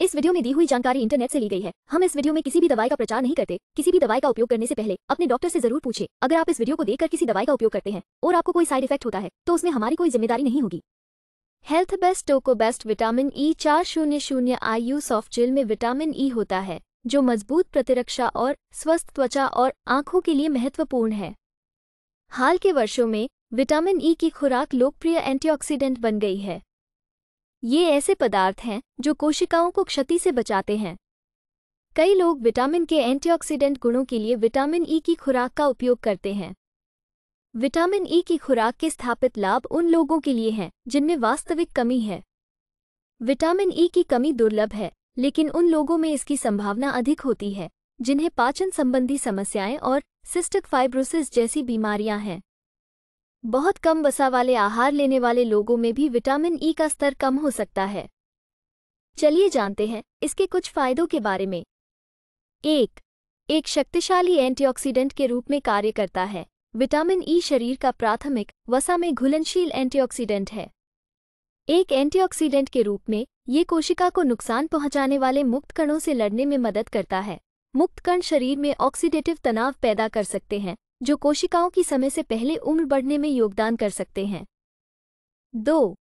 इस वीडियो में दी हुई जानकारी इंटरनेट से ली गई है हम इस वीडियो में किसी भी दवाई का प्रचार नहीं करते किसी भी दवाई का उपयोग करने से पहले अपने डॉक्टर से जरूर पूछे अगर आप इस वीडियो को देखकर किसी दवाई का उपयोग करते हैं और आपको कोई साइड इफेक्ट होता है तो उसमें हमारी कोई जिम्मेदारी नहीं होगी हेल्थ बेस्ट टोको बेस्ट विटामिन ई चार शून्य शून्य आयु सॉफ्ट जेल में विटामिन ई होता है जो मजबूत प्रतिरक्षा और स्वस्थ त्वचा और आंखों के लिए महत्वपूर्ण है हाल के वर्षों में विटामिन ई की खुराक लोकप्रिय एंटीऑक्सीडेंट बन गई है ये ऐसे पदार्थ हैं जो कोशिकाओं को क्षति से बचाते हैं कई लोग विटामिन के एंटीऑक्सीडेंट गुणों के लिए विटामिन ई e की खुराक का उपयोग करते हैं विटामिन ई e की खुराक के स्थापित लाभ उन लोगों के लिए हैं जिनमें वास्तविक कमी है विटामिन ई e की कमी दुर्लभ है लेकिन उन लोगों में इसकी संभावना अधिक होती है जिन्हें पाचन संबंधी समस्याएं और सिस्टिक फाइब्रोसिस जैसी बीमारियां हैं बहुत कम वसा वाले आहार लेने वाले लोगों में भी विटामिन ई e का स्तर कम हो सकता है चलिए जानते हैं इसके कुछ फायदों के बारे में एक एक शक्तिशाली एंटीऑक्सीडेंट के रूप में कार्य करता है विटामिन ई e शरीर का प्राथमिक वसा में घुलनशील एंटीऑक्सीडेंट है एक एंटीऑक्सीडेंट के रूप में ये कोशिका को नुकसान पहुंचाने वाले मुक्त कणों से लड़ने में मदद करता है मुक्त कण शरीर में ऑक्सीडेटिव तनाव पैदा कर सकते हैं जो कोशिकाओं की समय से पहले उम्र बढ़ने में योगदान कर सकते हैं दो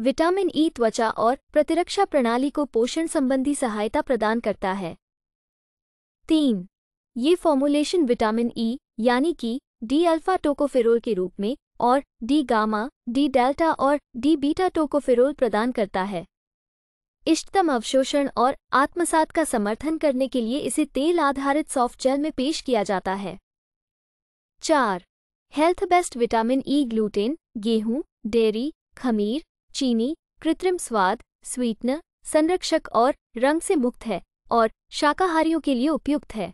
विटामिन ई e त्वचा और प्रतिरक्षा प्रणाली को पोषण संबंधी सहायता प्रदान करता है तीन ये फॉर्मूलेशन विटामिन ई e, यानी कि डी अल्फा टोकोफेरोल के रूप में और डी गामा डी डेल्टा और डी बीटा टोकोफेरोल प्रदान करता है इष्टतम अवशोषण और आत्मसात का समर्थन करने के लिए इसे तेल आधारित सॉफ्ट जेल में पेश किया जाता है चार health best vitamin E gluten गेहूं डेयरी खमीर चीनी कृत्रिम स्वाद स्वीटनर संरक्षक और रंग से मुक्त है और शाकाहारियों के लिए उपयुक्त है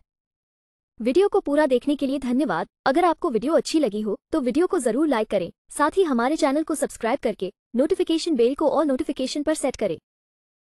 वीडियो को पूरा देखने के लिए धन्यवाद अगर आपको वीडियो अच्छी लगी हो तो वीडियो को जरूर लाइक करें साथ ही हमारे चैनल को सब्सक्राइब करके नोटिफिकेशन बेल को और नोटिफिकेशन पर सेट करें